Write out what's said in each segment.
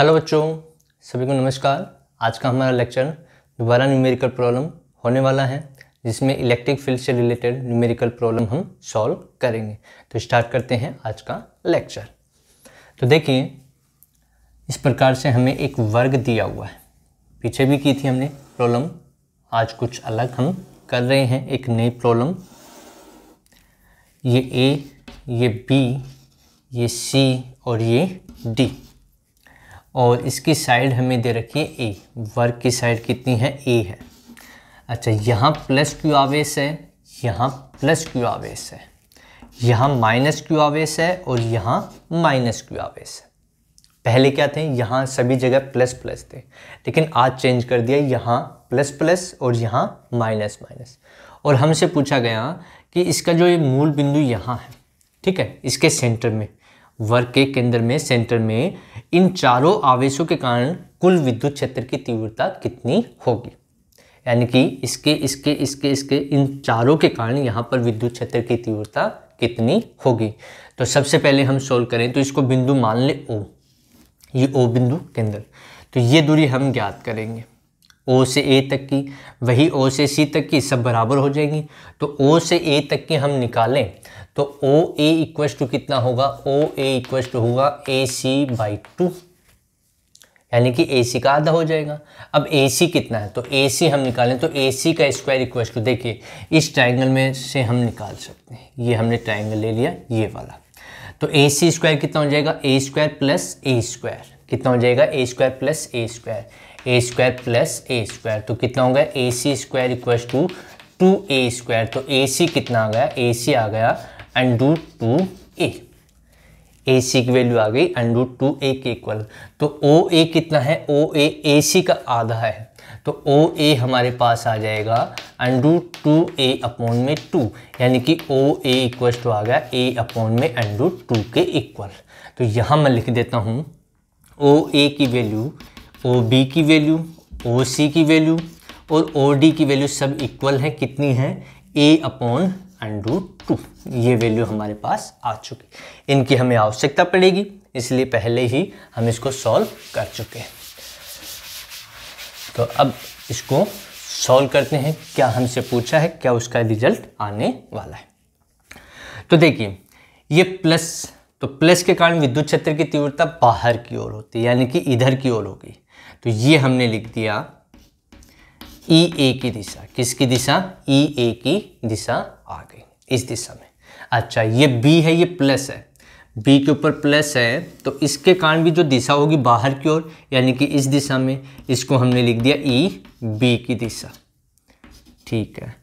hello बच्चों सभी को नमस्कार आज का हमारा लेक्चर दोबारा न्यूमेरिकल प्रॉब्लम होने वाला है जिसमें इलेक्ट्रिक फील्ड से रिलेटेड न्यूमेरिकल प्रॉब्लम हम सॉल्व करेंगे तो स्टार्ट करते हैं आज का लेक्चर तो देखिए इस प्रकार से हमें एक वर्ग दिया हुआ है पीछे भी की थी हमने प्रॉब्लम आज कुछ अलग हम कर रहे हैं एक नई प्रॉब्लम ये ए ये बी ये सी और ये डी और इसकी साइड हमें दे रखी है ए वर्क की साइड कितनी है ए है अच्छा यहाँ प्लस क्यू आवेश है यहाँ प्लस क्यू आवेश है यहाँ माइनस क्यू आवेश है और यहाँ माइनस क्यू आवेश है पहले क्या थे यहाँ सभी जगह प्लस प्लस थे लेकिन आज चेंज कर दिया यहाँ प्लस प्लस और यहाँ माइनस माइनस और हमसे पूछा गया कि इसका जो ये मूल बिंदु यहाँ है ठीक है इसके सेंटर में वर्ग के केंद्र में सेंटर में इन चारों आवेशों के कारण कुल विद्युत क्षेत्र की तीव्रता कितनी होगी यानी कि इसके इसके इसके इसके इन चारों के कारण यहाँ पर विद्युत क्षेत्र की तीव्रता कितनी होगी तो सबसे पहले हम सोल्व करें तो इसको बिंदु मान ले ओ ये ओ बिंदु केंद्र तो ये दूरी हम ज्ञात करेंगे ओ से ए तक की वही ओ से सी तक की सब बराबर हो जाएगी तो ओ से ए तक की हम निकालें तो ओ ए इक्वस टू कितना होगा ओ ए इक्वस टू होगा ए सी बाई टू यानी कि ए सी का आधा हो जाएगा अब ए सी कितना है तो ए सी हम निकालें तो ए सी का स्क्वायर इक्वस टू देखिए इस ट्राइंगल में से हम निकाल सकते हैं ये हमने ट्राइंगल ले लिया ये वाला तो ए सी स्क्वायर कितना हो जाएगा A square plus A square कितना हो जाएगा A square plus A square A square plus A square तो कितना हो गया A C square equal to two A square तो ए सी कितना आ गया ए सी आ गया अंडू टू ए ए सी की वैल्यू आ गई अंडू टू ए के इक्वल तो ओ ए कितना है ओ ए ए सी का आधा है तो ओ ए हमारे पास आ जाएगा अंडू टू ए अपोन में टू यानी कि ओ ए इक्वल टू आ गया ए अपोन में अंडू टू के इक्वल तो यहाँ मैं लिख देता हूँ ओ ए की वैल्यू ओ बी की वैल्यू ओ सी की वैल्यू और ओ डी की वैल्यू सब इक्वल है कितनी है ए अपॉन अंडू टू ये वैल्यू हमारे पास आ चुकी इनकी हमें आवश्यकता पड़ेगी इसलिए पहले ही हम इसको सॉल्व कर चुके हैं तो अब इसको सॉल्व करते हैं क्या हमसे पूछा है क्या उसका रिजल्ट आने वाला है तो देखिए ये प्लस तो प्लस के कारण विद्युत क्षेत्र की तीव्रता बाहर की ओर होती है यानी कि इधर की ओर होगी तो ये हमने लिख दिया ई ए की दिशा किसकी दिशा ई ए की दिशा आ गई इस दिशा में अच्छा ये बी है ये प्लस है बी के ऊपर प्लस है तो इसके कारण भी जो दिशा होगी बाहर की ओर यानी कि इस दिशा में इसको हमने लिख दिया ई बी की दिशा ठीक है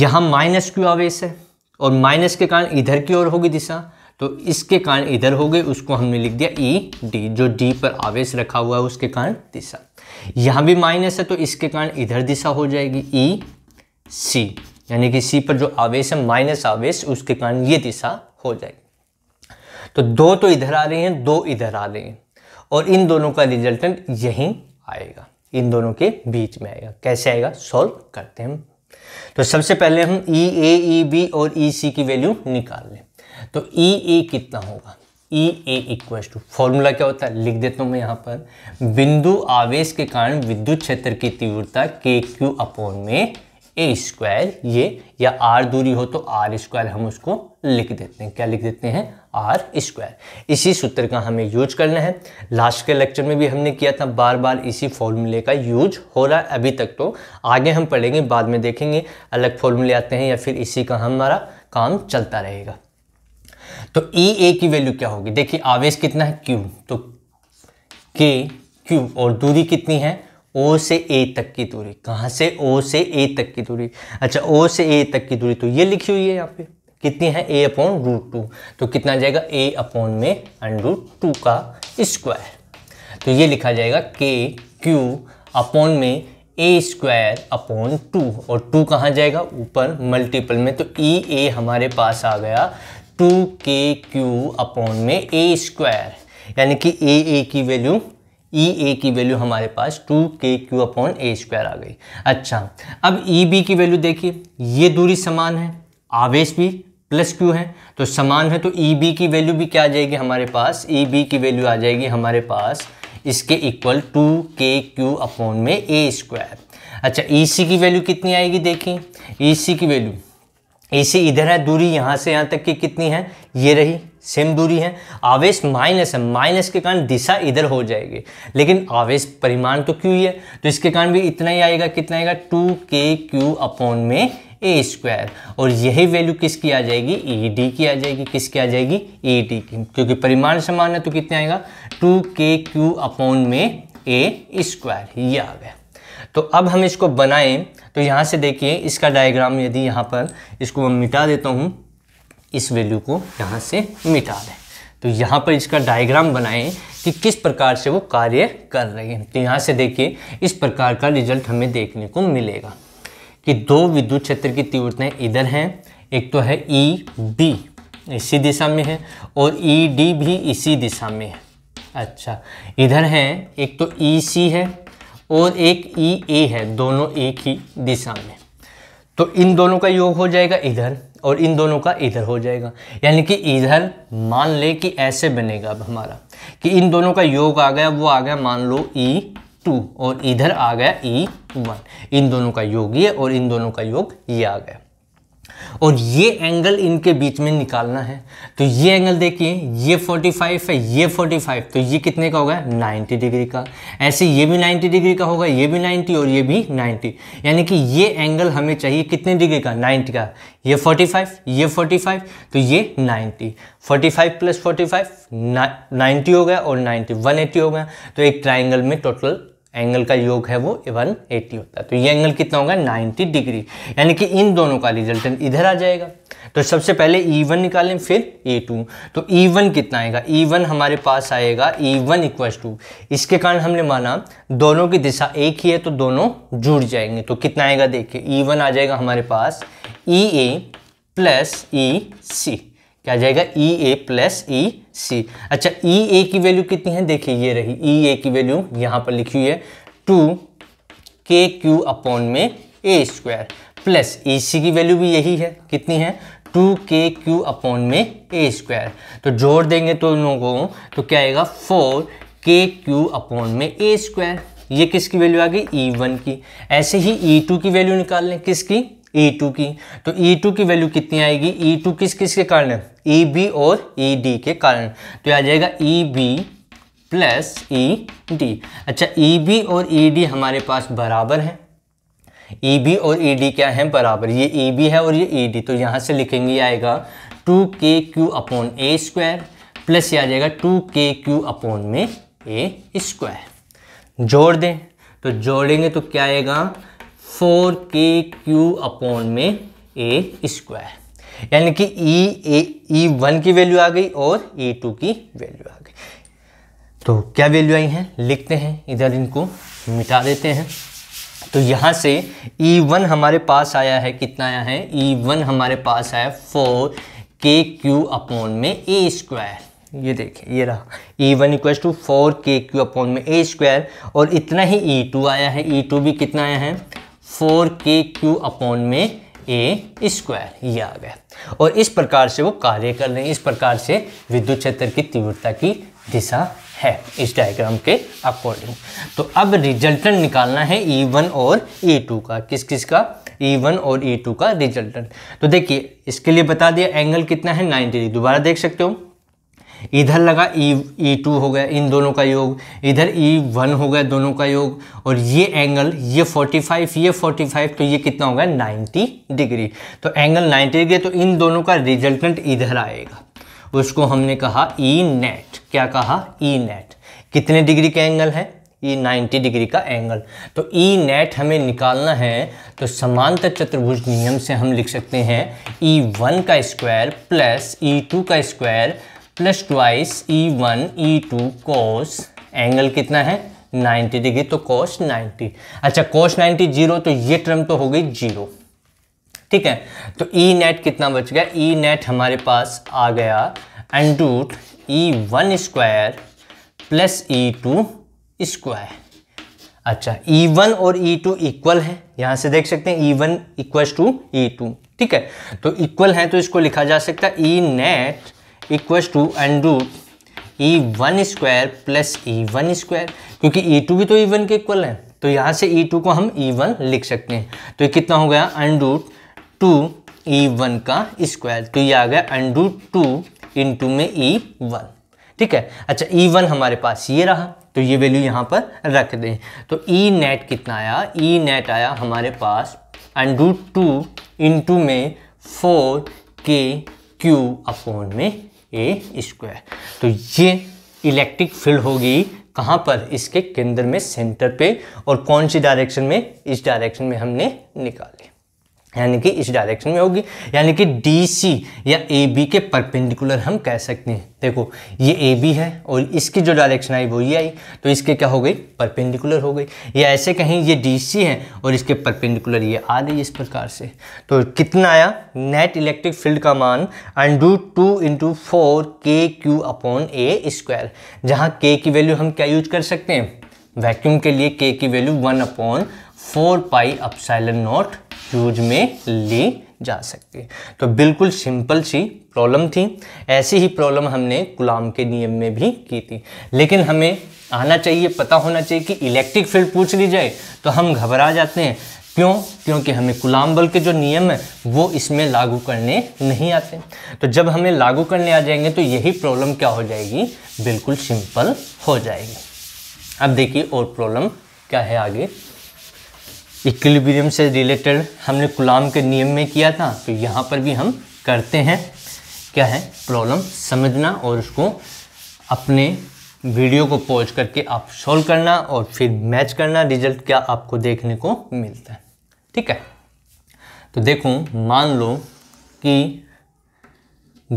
यहां माइनस क्यू आवेश है और माइनस के कारण इधर की ओर होगी दिशा तो इसके कारण इधर हो गए उसको हमने लिख दिया ई e, डी जो डी पर आवेश रखा हुआ है उसके कारण दिशा यहां भी माइनस है तो इसके कारण इधर दिशा हो जाएगी ई e, सी यानी कि सी पर जो आवेश है माइनस आवेश उसके कारण ये दिशा हो जाएगी तो दो तो इधर आ रहे हैं दो इधर आ रहे हैं और इन दोनों का रिजल्टेंट यहीं आएगा इन दोनों के बीच में आएगा कैसे आएगा सॉल्व करते हैं तो सबसे पहले हम ई ए ई बी और ई e, सी की वैल्यू निकाल लें तो ई e, ए e कितना होगा ई ए इक्व टू फॉर्मूला क्या होता है लिख देता हूँ मैं यहाँ पर बिंदु आवेश के कारण विद्युत क्षेत्र की तीव्रता के क्यू अपोन में ए स्क्वायर ये या आर दूरी हो तो आर स्क्वायर हम उसको लिख देते हैं क्या लिख देते हैं आर स्क्वायर इसी सूत्र का हमें यूज करना है लास्ट के लेक्चर में भी हमने किया था बार बार इसी फॉर्मूले का यूज हो रहा है अभी तक तो आगे हम पढ़ेंगे बाद में देखेंगे अलग फॉर्मूले आते हैं या फिर इसी का हमारा काम चलता रहेगा तो ई e, ए की वैल्यू क्या होगी देखिए आवेश कितना है क्यू तो के क्यू और दूरी कितनी है ओ से ए तक की दूरी कहाँ से ओ से ए तक की दूरी अच्छा ओ से ए तक की दूरी तो ये लिखी हुई है यहाँ पे कितनी है ए अपॉन रूट टू तो कितना जाएगा ए अपॉन में रूट टू का स्क्वायर तो ये लिखा जाएगा के क्यू अपॉन में ए स्क्वायर अपॉन टू और टू कहाँ जाएगा ऊपर मल्टीपल में तो ई e, ए हमारे पास आ गया टू के क्यू अपॉन में ए स्क्वायर यानी कि ए ए की वैल्यू ई ए की वैल्यू हमारे पास two k q upon a square आ गई अच्छा अब ई बी की वैल्यू देखिए ये दूरी समान है आवेश भी प्लस क्यू है तो समान है तो ई बी की वैल्यू भी क्या आ जाएगी हमारे पास ई बी की वैल्यू आ जाएगी हमारे पास इसके equal to k q upon में ए स्क्वायर अच्छा ई सी की वैल्यू कितनी आएगी देखिए ई सी की वैल्यू ए इधर है दूरी यहाँ से यहाँ तक की कितनी है ये रही सेम दूरी है आवेश माइनस है माइनस के कारण दिशा इधर हो जाएगी लेकिन आवेश परिमाण तो क्यू ही है तो इसके कारण भी इतना ही आएगा कितना आएगा टू के क्यू अपॉन में ए स्क्वायर और यही वैल्यू किसकी आ जाएगी ई e डी की आ जाएगी किसकी आ जाएगी ई e डी की क्योंकि परिमाण समान है तो कितना आएगा टू के क्यू अपॉन में ए स्क्वायर ये आ गया तो अब हम इसको बनाएं तो यहाँ से देखिए इसका डायग्राम यदि यहाँ पर इसको मैं मिटा देता हूँ इस वैल्यू को यहाँ से मिटा दें तो यहाँ पर इसका डायग्राम बनाएं कि किस प्रकार से वो कार्य कर रहे हैं तो यहाँ से देखिए इस प्रकार का रिजल्ट हमें देखने को मिलेगा कि दो विद्युत क्षेत्र की तीव्रताएं इधर हैं एक तो है ई e, बी इसी दिशा में है और ई e, डी भी इसी दिशा में है अच्छा इधर हैं एक तो ई e, सी है और एक ई ए है दोनों एक ही दिशा में तो इन दोनों का योग हो जाएगा इधर और इन दोनों का इधर हो जाएगा यानी कि इधर मान ले कि ऐसे बनेगा अब हमारा कि इन दोनों का योग आ गया वो आ गया मान लो ई टू और इधर आ गया ई वन इन दोनों का योग ये और इन दोनों का योग ये आ गया और ये एंगल इनके बीच में निकालना है तो ये एंगल देखिए ये 45 है ये 45 तो ये कितने का होगा 90 डिग्री का ऐसे ये भी 90 डिग्री का होगा ये भी 90 और ये भी 90 यानी कि ये एंगल हमें चाहिए कितने डिग्री का 90 का ये 45 ये 45 तो ये 90 45 प्लस 45 90 हो गया और 90 180 हो गया तो एक ट्राइंगल में टोटल एंगल का योग है वो वन एट्टी होता है तो ये एंगल कितना होगा नाइन्टी डिग्री यानी कि इन दोनों का रिजल्टेंट इधर आ जाएगा तो सबसे पहले ई e वन निकालें फिर ए टू तो ई e वन कितना आएगा ई e वन हमारे पास आएगा ई वन इक्वस टू इसके कारण हमने माना दोनों की दिशा एक ही है तो दोनों जुड़ जाएंगे तो कितना आएगा देखिए ई वन आ जाएगा हमारे पास ई ए प्लस ई सी क्या जाएगा ई ए प्लस ई सी अच्छा ई e ए की वैल्यू कितनी है देखिए ये रही ई e ए की वैल्यू यहाँ पर लिखी हुई है टू के क्यू अपॉन में ए स्क्वायर प्लस ई सी की वैल्यू भी यही है कितनी है टू के क्यू अपॉन में ए स्क्वायर तो जोड़ देंगे तो दोनों को तो क्या आएगा फोर के क्यू अपॉन में ए स्क्वायर ये किसकी वैल्यू आ गई ई e वन की ऐसे ही ई टू की वैल्यू निकाल लें किसकी E2 टू की तो ई e टू की वैल्यू कितनी आएगी ई e टू किस किस के कारण है ई e बी और ई डी के कारण तो आ जाएगा E B plus E D अच्छा ई बी और ई डी हमारे पास बराबर है ई बी और ई डी क्या है बराबर ये ई बी है और ये ई डी तो यहाँ से लिखेंगे आएगा two k q upon a square plus ये आ जाएगा टू के क्यू अपॉन में ए स्क्वायर जोड़ दें तो जोड़ेंगे तो क्या आएगा फोर के क्यू अपॉन में ए स्क्वायर यानी कि ई ए ई वन की वैल्यू आ गई और ई e टू की वैल्यू आ गई तो क्या वैल्यू आई है लिखते हैं इधर इनको मिटा देते हैं तो यहाँ से ई e वन हमारे पास आया है कितना आया है ई e वन हमारे पास आया फोर के क्यू अपॉन में ए स्क्वायर ये देखें ये रहा E one equal to four k q upon में ए स्क्वायर और इतना ही ई टू आया है ई टू भी कितना आया है फोर के क्यू अपॉन में ए स्क्वायर ये आ गया और इस प्रकार से वो कार्य कर रहे हैं इस प्रकार से विद्युत क्षेत्र की तीव्रता की दिशा है इस डायग्राम के अकॉर्डिंग तो अब रिजल्टेंट निकालना है ई e वन और ई e टू का किस किस का ई e वन और ई टू का रिजल्टेंट तो देखिए इसके लिए बता दिया एंगल कितना है 90 डिग्री दोबारा देख सकते हो इधर लगा ई ई टू हो गया इन दोनों का योग इधर ई e वन हो गया दोनों का योग और ये एंगल ये 45 ये 45 तो ये कितना होगा नाइन्टी 90 डिग्री तो एंगल 90 डिग्री तो इन दोनों का रिजल्टेंट इधर आएगा उसको हमने कहा ई e नेट क्या कहा ई e नेट कितने डिग्री का एंगल है ये 90 डिग्री का एंगल तो ई नेट हमें निकालना है तो समांतर चतुर्भुज नियम से हम लिख सकते हैं ई वन का स्क्वायर प्लस ई टू का square plus twice E one E two cos angle कितना है 90 डिग्री तो कोस 90 अच्छा कोस 90 जीरो तो ये टर्म तो हो गई जीरो ठीक है तो ई e नेट कितना बच गया ई e नेट हमारे पास आ गया under root E one square plus E two square अच्छा ई e वन और ई टू इक्वल है यहां से देख सकते हैं E one equal to E two ठीक है तो इक्वल है तो इसको लिखा जा सकता है E net equals to under root E one square plus E one square क्योंकि ई e टू भी तो ई e वन के इक्वल है तो यहाँ से ई e टू को हम ई वन लिख सकते हैं तो ये कितना हो गया अनरूट टू ई वन का स्क्वायर तो ये आ गया अनरूट टू टू में ई वन ठीक है अच्छा ई वन हमारे पास ये रहा तो ये वैल्यू यहाँ पर रख दें तो ई नेट कितना आया ई नेट आया हमारे पास अनरूट टू टू में फोर के क्यू अपोन में ए स्क्वायर तो ये इलेक्ट्रिक फील्ड होगी कहाँ पर इसके केंद्र में सेंटर पे और कौन सी डायरेक्शन में इस डायरेक्शन में हमने निकाली यानी कि इस डायरेक्शन में होगी यानी कि डी सी या ए बी के परपेंडिकुलर हम कह सकते हैं देखो ये ए बी है और इसकी जो डायरेक्शन आई वो ये आई तो इसके क्या हो गई परपेंडिकुलर हो गई या ऐसे कहीं ये डी सी है और इसके परपेंडिकुलर ये आ गई इस प्रकार से तो कितना आया नेट इलेक्ट्रिक फील्ड का मान under root two into four k q upon a square जहाँ के की वैल्यू हम क्या यूज कर सकते हैं वैक्यूम के लिए के की value one upon four pi epsilon naught use में ली जा सकती है तो बिल्कुल सिंपल सी प्रॉब्लम थी ऐसी ही प्रॉब्लम हमने गुलाम के नियम में भी की थी लेकिन हमें आना चाहिए पता होना चाहिए कि इलेक्ट्रिक फील्ड पूछ ली जाए तो हम घबरा जाते हैं क्यों क्योंकि हमें गुलाम बल के जो नियम है वो इसमें लागू करने नहीं आते तो जब हमें लागू करने आ जाएंगे तो यही प्रॉब्लम क्या हो जाएगी बिल्कुल सिंपल हो जाएगी अब देखिए और प्रॉब्लम क्या है आगे इक्विलिब्रियम से रिलेटेड हमने गुलाम के नियम में किया था तो यहाँ पर भी हम करते हैं क्या है प्रॉब्लम समझना और उसको अपने वीडियो को पॉज करके आप सॉल्व करना और फिर मैच करना रिजल्ट क्या आपको देखने को मिलता है ठीक है तो देखो मान लो कि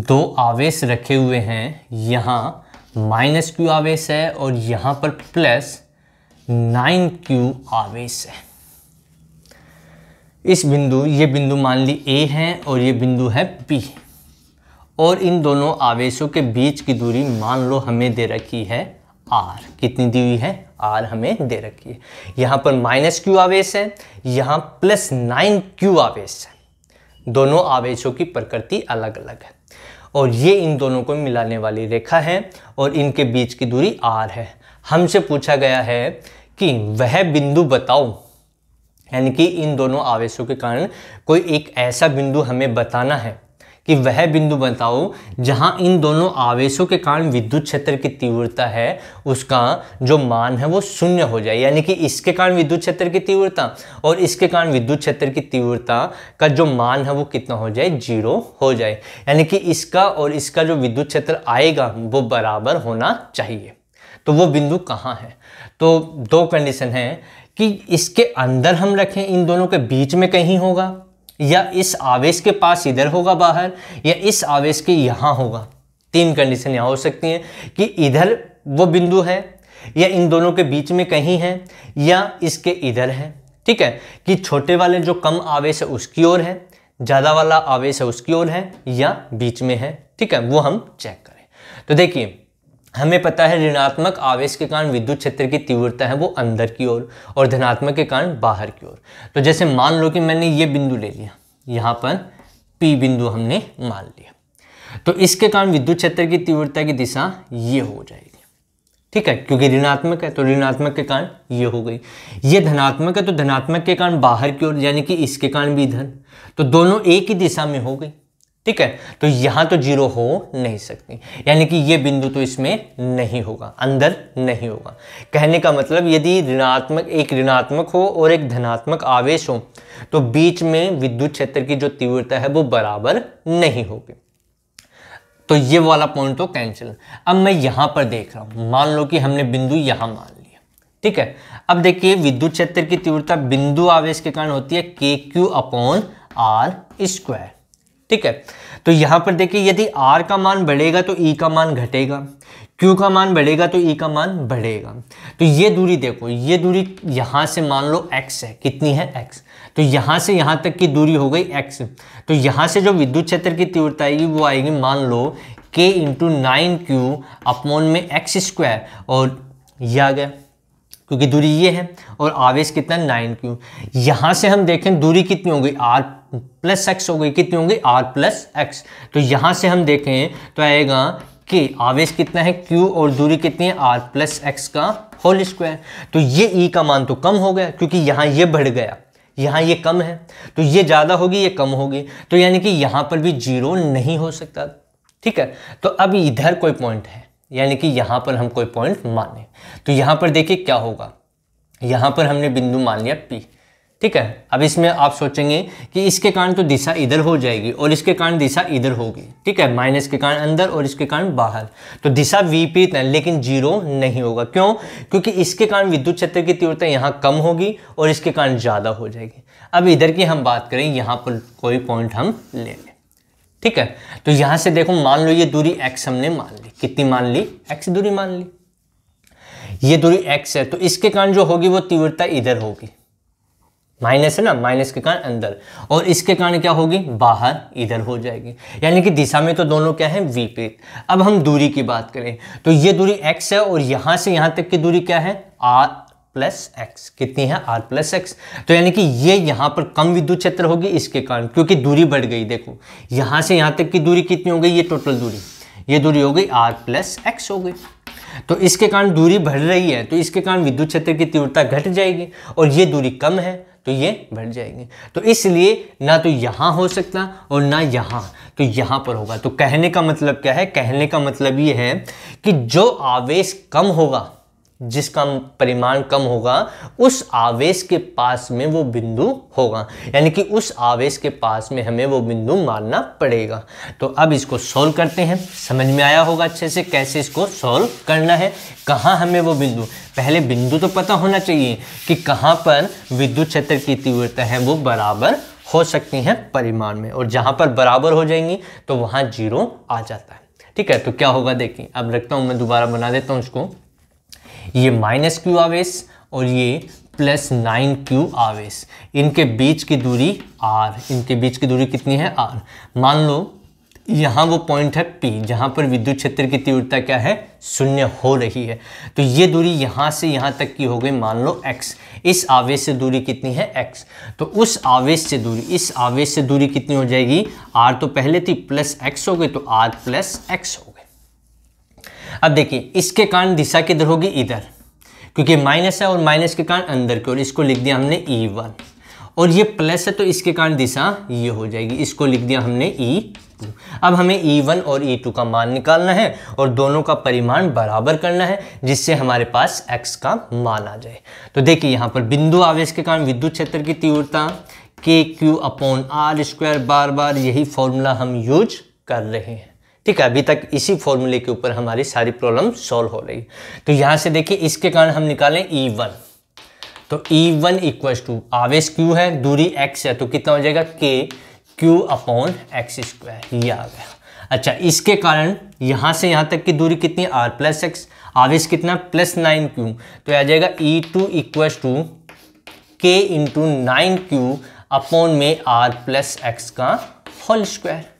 दो आवेश रखे हुए हैं यहाँ माइनस क्यू आवेश है और यहाँ पर प्लस नाइन क्यू आवेश है इस बिंदु ये बिंदु मान ली ए है और ये बिंदु है पी और इन दोनों आवेशों के बीच की दूरी मान लो हमें दे रखी है आर कितनी दी हुई है आर हमें दे रखी है यहाँ पर माइनस क्यू आवेश है यहाँ प्लस नाइन क्यू आवेश है दोनों आवेशों की प्रकृति अलग अलग है और ये इन दोनों को मिलाने वाली रेखा है और इनके बीच की दूरी आर है हमसे पूछा गया है कि वह बिंदु बताओ यानी कि इन दोनों आवेशों के कारण कोई एक ऐसा बिंदु हमें बताना है कि वह बिंदु बताओ जहां इन दोनों आवेशों के कारण विद्युत क्षेत्र की तीव्रता है उसका जो मान है वो शून्य हो जाए यानी कि इसके कारण विद्युत क्षेत्र की तीव्रता और इसके कारण विद्युत क्षेत्र की तीव्रता का जो मान है वो कितना हो जाए जीरो हो जाए यानी कि इसका और इसका जो विद्युत क्षेत्र आएगा वो बराबर होना चाहिए तो वो बिंदु कहाँ है तो दो कंडीशन है कि इसके अंदर हम रखें इन दोनों के बीच में कहीं होगा या इस आवेश के पास इधर होगा बाहर या इस आवेश के यहाँ होगा तीन कंडीशन यहाँ हो सकती हैं कि इधर वो बिंदु है या इन दोनों के बीच में कहीं है या इसके इधर है ठीक है कि छोटे वाले जो कम आवेश है उसकी ओर है ज़्यादा वाला आवेश है उसकी ओर है या बीच में है ठीक है वो हम चेक करें तो देखिए हमें पता है ऋणात्मक आवेश के कारण विद्युत क्षेत्र की तीव्रता है वो अंदर की ओर और, धनात्मक के कारण बाहर की ओर तो जैसे मान लो कि मैंने ये बिंदु ले लिया यहाँ पर पी बिंदु हमने मान लिया तो इसके कारण विद्युत क्षेत्र की तीव्रता की दिशा ये हो जाएगी ठीक है क्योंकि ऋणात्मक है तो ऋणात्मक के कारण ये हो गई ये धनात्मक है तो धनात्मक के कारण बाहर की ओर यानी कि इसके कारण भी धन तो दोनों एक ही दिशा में हो गई ठीक है तो यहां तो जीरो हो नहीं सकती यानी कि ये बिंदु तो इसमें नहीं होगा अंदर नहीं होगा कहने का मतलब यदि ऋणात्मक एक ऋणात्मक हो और एक धनात्मक आवेश हो तो बीच में विद्युत क्षेत्र की जो तीव्रता है वो बराबर नहीं होगी तो ये वाला पॉइंट तो कैंसिल अब मैं यहां पर देख रहा हूं मान लो कि हमने बिंदु यहां मान लिया ठीक है अब देखिए विद्युत क्षेत्र की तीव्रता बिंदु आवेश के कारण होती है के क्यू अपॉन आर स्क्वायर ठीक है तो यहां पर देखिए यदि आर का मान बढ़ेगा तो ई e का मान घटेगा क्यू का मान बढ़ेगा तो ई e का मान बढ़ेगा तो ये दूरी देखो ये दूरी यहां से मान लो एक्स है कितनी है एक्स तो यहां से यहां तक की दूरी हो गई एक्स तो यहां से जो विद्युत क्षेत्र की तीव्रता आएगी वो आएगी मान लो के इंटू नाइन क्यू अपमोन में एक्स स्क्वायर और ये आ गया क्योंकि दूरी ये है और आवेश कितना नाइन क्यू यहां से हम देखें दूरी कितनी हो गई आर प्लस एक्स हो गई कितनी होंगी आर प्लस एक्स तो यहां से हम देखें तो आएगा कि आवेश कितना है क्यू और दूरी कितनी है आर प्लस एक्स का होल स्क्वायर तो ये ई e का मान तो कम हो गया क्योंकि यहां ये बढ़ गया यहाँ ये कम है तो ये ज़्यादा होगी ये कम होगी तो यानी कि यहाँ पर भी जीरो नहीं हो सकता ठीक है तो अब इधर कोई पॉइंट है यानी कि यहाँ पर हम कोई पॉइंट माने तो यहाँ पर देखिए क्या होगा यहाँ पर हमने बिंदु मान लिया पी ठीक है अब इसमें आप सोचेंगे कि इसके कारण तो दिशा इधर हो जाएगी और इसके कारण दिशा इधर होगी ठीक है माइनस के कारण अंदर और इसके कारण बाहर तो दिशा विपरीत है लेकिन जीरो नहीं होगा क्यों क्योंकि इसके कारण विद्युत क्षेत्र की तीव्रता यहाँ कम होगी और इसके कारण ज़्यादा हो जाएगी अब इधर की हम बात करें यहाँ पर कोई पॉइंट हम ले लें ठीक है तो यहाँ से देखो मान लो ये दूरी एक्स हमने मान ली कितनी मान ली एक्स दूरी मान ली ये दूरी एक्स है तो इसके कारण जो होगी वो तीव्रता इधर होगी माइनस है ना माइनस के कारण अंदर और इसके कारण क्या होगी बाहर इधर हो जाएगी यानी कि दिशा में तो दोनों क्या है विपरीत अब हम दूरी की बात करें तो ये दूरी एक्स है और यहाँ से यहाँ तक की दूरी क्या है आर प्लस एक्स कितनी है आर प्लस एक्स तो यानी कि ये यहाँ पर कम विद्युत क्षेत्र होगी इसके कारण क्योंकि दूरी बढ़ गई देखो यहाँ से यहाँ तक की दूरी कितनी हो गई ये टोटल दूरी ये दूरी हो गई आर प्लस एक्स हो गई तो इसके कारण दूरी बढ़ रही है तो इसके कारण विद्युत क्षेत्र की तीव्रता घट जाएगी और ये दूरी कम है तो ये बढ़ जाएंगे तो इसलिए ना तो यहाँ हो सकता और ना यहाँ तो यहाँ पर होगा तो कहने का मतलब क्या है कहने का मतलब ये है कि जो आवेश कम होगा जिसका परिमाण कम होगा उस आवेश के पास में वो बिंदु होगा यानी कि उस आवेश के पास में हमें वो बिंदु मानना पड़ेगा तो अब इसको सॉल्व करते हैं समझ में आया होगा अच्छे से कैसे इसको सॉल्व करना है कहाँ हमें वो बिंदु पहले बिंदु तो पता होना चाहिए कि कहाँ पर विद्युत क्षेत्र की तीव्रता है वो बराबर हो सकती हैं परिमाण में और जहाँ पर बराबर हो जाएंगी तो वहाँ जीरो आ जाता है ठीक है तो क्या होगा देखिए अब रखता हूँ मैं दोबारा बना देता हूँ इसको ये माइनस क्यू आवेश और ये प्लस नाइन क्यू आवेश इनके बीच की दूरी आर इनके बीच की दूरी कितनी है आर मान लो यहाँ वो पॉइंट है पी जहाँ पर विद्युत क्षेत्र की तीव्रता क्या है शून्य हो रही है तो ये दूरी यहाँ से यहाँ तक की हो गई मान लो एक्स इस आवेश से दूरी कितनी है एक्स तो उस आवेश से दूरी इस आवेश से दूरी कितनी हो जाएगी आर तो पहले थी प्लस एक्स हो गई तो आर प्लस एक्स हो गई अब देखिए इसके कारण दिशा किधर होगी इधर क्योंकि माइनस है और माइनस के कारण अंदर की ओर इसको लिख दिया हमने ई e वन और ये प्लस है तो इसके कारण दिशा ये हो जाएगी इसको लिख दिया हमने ई e टू अब हमें ई e वन और ई टू का मान निकालना है और दोनों का परिमाण बराबर करना है जिससे हमारे पास एक्स का मान आ जाए तो देखिए यहाँ पर बिंदु आवेश के कारण विद्युत क्षेत्र की तीव्रता k q upon r square बार बार यही फॉर्मूला हम यूज कर रहे हैं ठीक है अभी तक इसी फॉर्मूले के ऊपर हमारी सारी प्रॉब्लम सॉल्व हो रही तो यहां से देखिए इसके कारण हम निकालें ई e वन तो ई वन इक्वल टू आवेश क्यू है दूरी एक्स है तो कितना हो जाएगा k q upon x square ये आ गया अच्छा इसके कारण यहां से यहां तक की दूरी कितनी आर प्लस एक्स आवेश कितना प्लस नाइन क्यू तो आ जाएगा E two equals to k into nine q upon में आर प्लस एक्स का होल स्क्वायर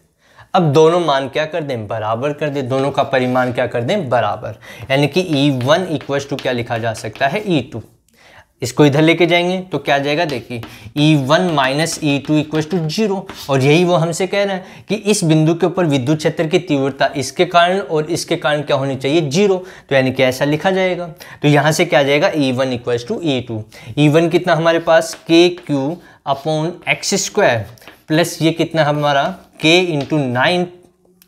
अब दोनों मान क्या कर दें बराबर कर दें दोनों का परिमाण क्या कर दें बराबर यानी कि ई वन इक्वल टू क्या लिखा जा सकता है ई e टू इसको इधर लेके जाएंगे तो क्या जाएगा देखिए E one minus E two equal to zero और यही वो हमसे कह रहे हैं कि इस बिंदु के ऊपर विद्युत क्षेत्र की तीव्रता इसके कारण और इसके कारण क्या होनी चाहिए जीरो तो यानी कि ऐसा लिखा जाएगा तो यहाँ से क्या जाएगा E one equal to E two E one कितना हमारे पास k q upon x square plus ये कितना हमारा k into nine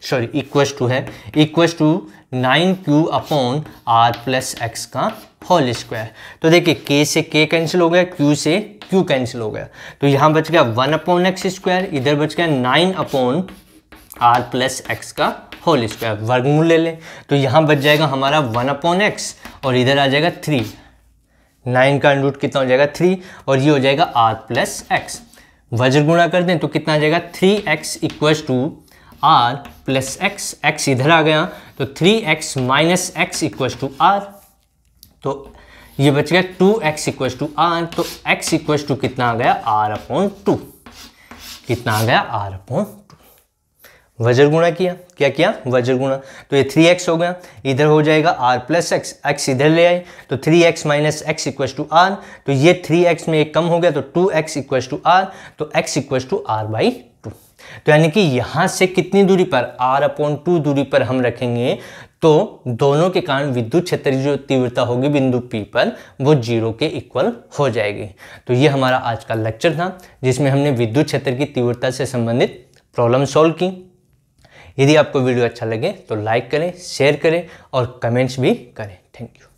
sorry equals to है equals to nine q upon r plus x का होल स्क्वायर तो देखिए के से के कैंसिल हो गया क्यू से क्यू कैंसिल हो गया तो यहाँ बच गया वन अपॉन एक्स स्क्वायर इधर बच गया nine upon r plus x का होल स्क्वायर वर्गमूल ले लें तो यहाँ बच जाएगा हमारा वन अपॉन एक्स और इधर आ जाएगा थ्री नाइन का रूट कितना हो जाएगा थ्री और ये हो जाएगा आर प्लस एक्स वज्र गुणा कर दें तो कितना आ जाएगा three x equal to r plus x x इधर आ गया तो three x minus x equal to r तो ये बच गया two x equal to r तो एक्स इक्व टू कितना आ गया आर अपॉन टू कितना आ गया आर अपॉन वजर गुणा किया क्या किया वजर गुणा तो ये थ्री एक्स हो गया इधर हो जाएगा आर प्लस एक्स एक्स इधर ले आए तो three x minus x equals to r तो ये थ्री एक्स में एक कम हो गया तो two x equals to r तो x equals to r by two तो यानी कि यहाँ से कितनी दूरी पर आर अपॉन टू दूरी पर हम रखेंगे तो दोनों के कारण विद्युत क्षेत्र जो तीव्रता होगी बिंदु P पर वो जीरो के इक्वल हो जाएगी तो ये हमारा आज का लेक्चर था जिसमें हमने विद्युत क्षेत्र की तीव्रता से संबंधित प्रॉब्लम सॉल्व की यदि आपको वीडियो अच्छा लगे तो लाइक करें शेयर करें और कमेंट्स भी करें थैंक यू